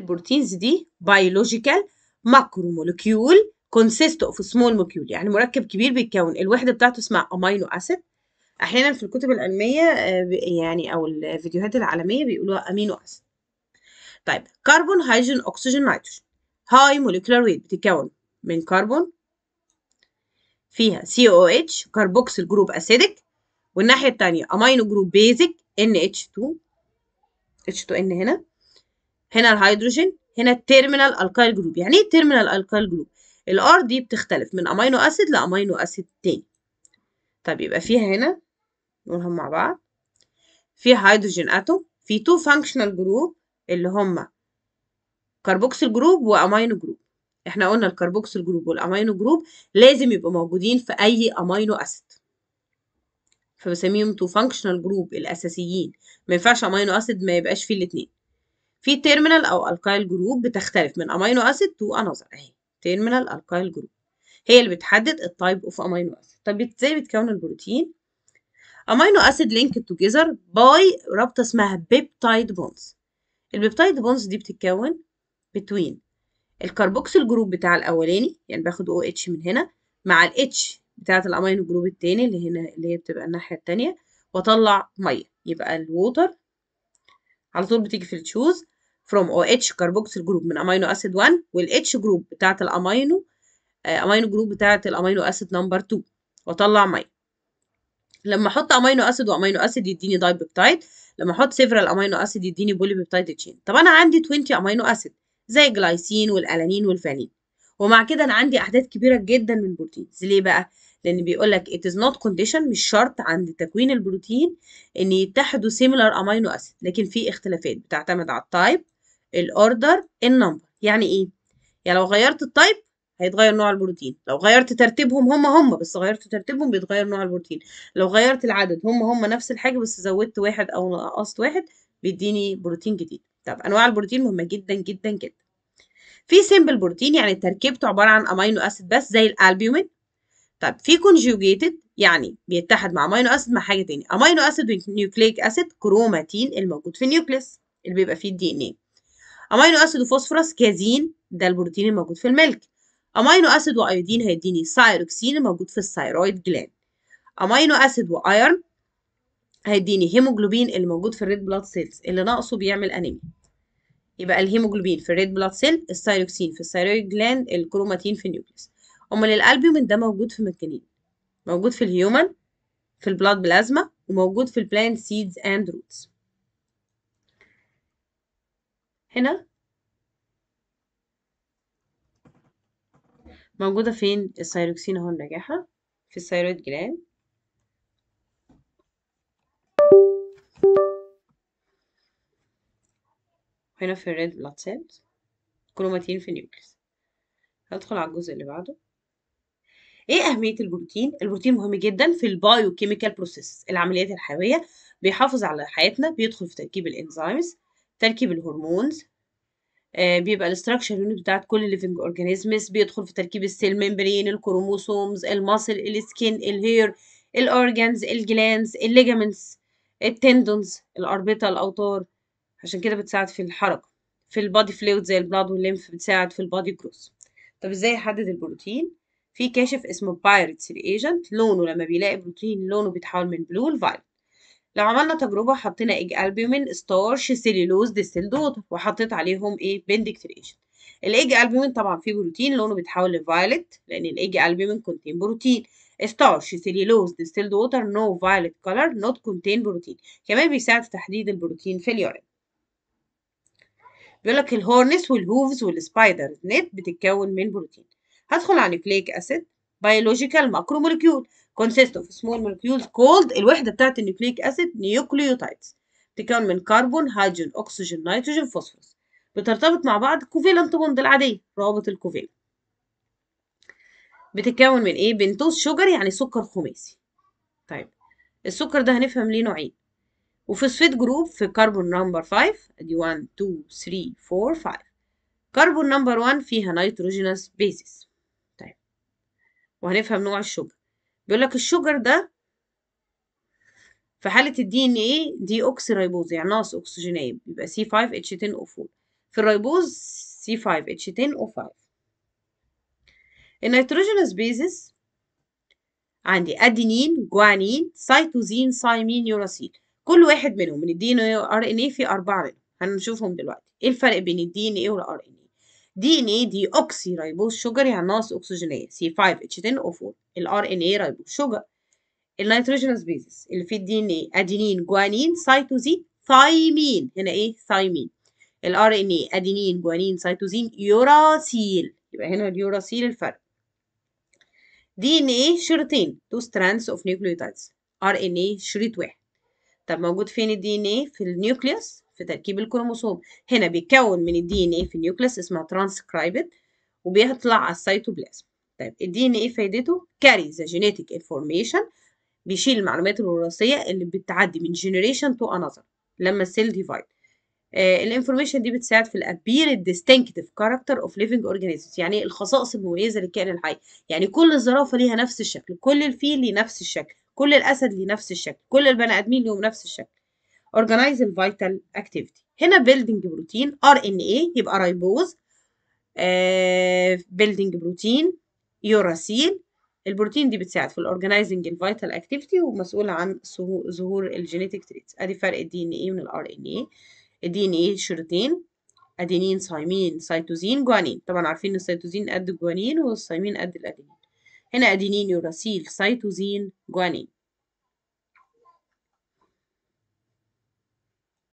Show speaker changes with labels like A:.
A: البروتينز دي ماكرو macromolecule كونسيست اوف سمول مولكيول يعني مركب كبير بيتكون الوحده بتاعته اسمها امينو اسيد احيانا في الكتب العلميه آه، يعني او الفيديوهات العالميه بيقولوها امينو اسيد طيب كربون هيدروجين اكسجين نيتروجين هاي مولكيولار ويت بتتكون من كربون فيها COOH كربوكسيل جروب اسيدك والناحيه الثانيه امينو جروب بيزك NH2 H2N هنا هنا الهيدروجين هنا التيرمينال الكايل جروب يعني ايه التيرمينال الكايل جروب الار دي بتختلف من امينو اسيد لامينو اسيد تاني طب يبقى فيها هنا نقولهم مع بعض فيها هيدروجين اتوم في تو فانكشنال جروب اللي هما كربوكسيل جروب وامينو جروب احنا قلنا الكربوكسيل جروب والامينو جروب لازم يبقوا موجودين في اي امينو اسيد فبسميهم تو فانكشنال جروب الاساسيين ما ينفعش امينو اسيد ما يبقاش فيه الاثنين في تيرمينال او الكايل جروب بتختلف من امينو اسيد تو انذر اهي تيرمينال الكايل جروب هي اللي بتحدد التايب اوف امينو اسيد طب ازاي بيتكون البروتين امينو اسيد لينك توجذر باي رابطه اسمها بيبتايد بونز البيبتايد بونز دي بتتكون بتوين الكربوكسيل جروب بتاع الاولاني يعني باخد او اتش من هنا مع الاتش بتاعه الامينو جروب التاني اللي هنا اللي هي بتبقى الناحيه التانيه واطلع ميه يبقى الووتر على طول بتيجي في التشوز from OH carboxyl group من امينو اسيد 1 H group بتاعه الامينو امينو جروب بتاعه الامينو اسيد نمبر 2 واطلع ميه لما احط امينو اسيد وامينو اسيد يديني داي لما احط سيفرال امينو اسيد يديني بوليبيبتايد تشين طب انا عندي 20 امينو اسيد زي الجلايسين والالانين والفانين ومع كده انا عندي احداث كبيره جدا من البروتينز ليه بقى لان بيقول لك it is not condition مش شرط عند تكوين البروتين ان يتحدوا similar amino acid لكن في اختلافات بتعتمد على التايب الاوردر النمبر يعني ايه يعني لو غيرت التايب هيتغير نوع البروتين لو غيرت ترتيبهم هم هم بس غيرت ترتيبهم بيتغير نوع البروتين لو غيرت العدد هم هم نفس الحاجه بس زودت واحد او نقصت واحد بيديني بروتين جديد طب انواع البروتين مهمه جدا جدا جدا في سيمبل بروتين يعني تركيبته عباره عن امينو اسيد بس زي الالبيومين طب في كونجوجيتد يعني بيتحد مع امينو اسيد مع حاجه تاني امينو اسيد ونيوكليك اسيد كروماتين الموجود في النيوكليس اللي بيبقى فيه الدي ان ايه امينو اسيد وفوسفورس كازين ده البروتين الموجود في الملك امينو اسيد وايودين هيديني سايروكسين الموجود في الثايرويد جلاند امينو اسيد وايرن هيديني هيموجلوبين اللي موجود في الريد بلاد سيلز اللي ناقصه بيعمل انيميا يبقى الهيموجلوبين في الريد بلاد سيل الثايروكسين في الثايرويد جلاند الكروماتين في النيوكليس امال الالبيومين ده موجود في مكانين موجود في الهيومن في البلاد بلازما وموجود في البلانت سيدز اند روتس هنا موجودة فين السيروكسين اهو الناجحة في الثيرويد جلان هنا في الريد بلاد سيلز كروماتين في النيوكليس هدخل على الجزء اللي بعده ايه اهميه البروتين البروتين مهم جدا في البايو كيميكال بروسيس العمليات الحيويه بيحافظ على حياتنا بيدخل في تركيب الانزيمز تركيب الهرمونز آه بيبقى الاستراكشر يونت بتاعت كل ليفنج اورجانيزمز بيدخل في تركيب السيل ممبرين الكروموسومز الماسل السكين الهير الاورجانز الجلانز الليجامنتس التندونز الاربطه الاوتار عشان كده بتساعد في الحركه في البادي فلويد زي البلاد والليمف بتساعد في البادي جروث طب ازاي احدد البروتين في كاشف اسمه بايرتس الايجنت لونه لما بيلاقي بروتين لونه بيتحول من بلو لفايت لو عملنا تجربة حطينا إيج ألبومين ستارش سيلولوز ديستيلدود وحطيت عليهم إيه بندكتريشن الإيج ألبومين طبعا فيه بروتين لونه بيتحول لفايلت لأن الإيج ألبومين كونتين بروتين ستارش سيلولوز ديستيلد ووتر نو فايلت كولر نوت كونتين بروتين كمان بيساعد في تحديد البروتين في اليورين بيقول لك الهورنس والهوفز والسبايدر نت بتتكون من بروتين هدخل على نيوكليك أسيد بيولوجيكال ماكرو ماكروموليكيول consist of small molecules called الوحدة بتاعت النيوكليك أسيد نيوكليوتايدز بتتكون من كربون هيدروجين أكسجين نيتروجين فوسفورس بترتبط مع بعض كوفيلانت بوند العادية روابط الكوفيلنت بتتكون من ايه بنتوز شجر يعني سكر خماسي طيب السكر ده هنفهم ليه نوعين وفوسفيت جروب في كربون نمبر 5 ادي 1 2 3 4 5 كربون نمبر 1 فيها نيتروجينس بيزيس طيب وهنفهم نوع الشجر بيقول لك الشوجر ده في حالة الدي ان ايه دي اوكسي ريبوز يعني ناقص اكسجينية يبقى سي 5 اتش 10 او 4 في الريبوز سي 5 اتش 10 او 5 النيتروجينوس بيزس عندي ادينين جوانين سيتوزين سايمين يوراسيل كل واحد منهم من الدي ان اي والار ان اي في أربعة منهم هنشوفهم دلوقتي ايه الفرق بين الدي ان اي والار ان اي دي ان اي دي اوكسي ريبوز شوجر يعني ناقص اكسجينية سي 5 اتش 10 او 4 ال RNA اي رايبو شوجر بيزس اللي فيه الدي ان اي ادينين جوانين سيتوزين ثايمين هنا ايه ثايمين ال ان اي ادينين جوانين سيتوزين يوراسيل يبقى هنا اليوراسيل الفرق دي ان ايه شريطين تو ستراندز اوف نيوكليوتايدز ار ان ايه شريط واحد طب موجود فين الدي ان ايه في النيوكليوس في تركيب الكروموسوم هنا بيتكون من الدي ان ايه في النيوكليوس اسمها ترانسكرايبت وبيطلع على السيتوبلازم طيب الدي ان ايه فايدته كاري ذا جينيتيك انفورميشن بيشيل المعلومات الوراثيه اللي بتعدي من جينيريشن تو انذر لما السيل ديفايد الانفورميشن دي بتساعد في الابير الديستنكتيف كاركتر اوف ليفنج اورجانيزمز يعني إيه؟ الخصائص المميزه للكائن الحي يعني كل الزرافه ليها نفس الشكل كل الفيل ليه نفس الشكل كل الاسد ليه نفس الشكل كل البني ادمين ليهم نفس الشكل organize الفايتال اكتيفيتي هنا بيلدنج بروتين ار ان اي يبقى رايبوز بيلدنج بروتين يوراسيل البروتين دي بتساعد في الاورجنايزنج الفيتال اكتيفيتي ومسؤوله عن ظهور الجينيتك تريتس ادي فرق الدي ان اي من الار ان اي الدي ان اي شريطين ادينين سايمين سيتوزين جوانين طبعا عارفين ان السيتوزين قد الجوانين والسايمين قد الادينين هنا ادينين يوراسيل سيتوزين جوانين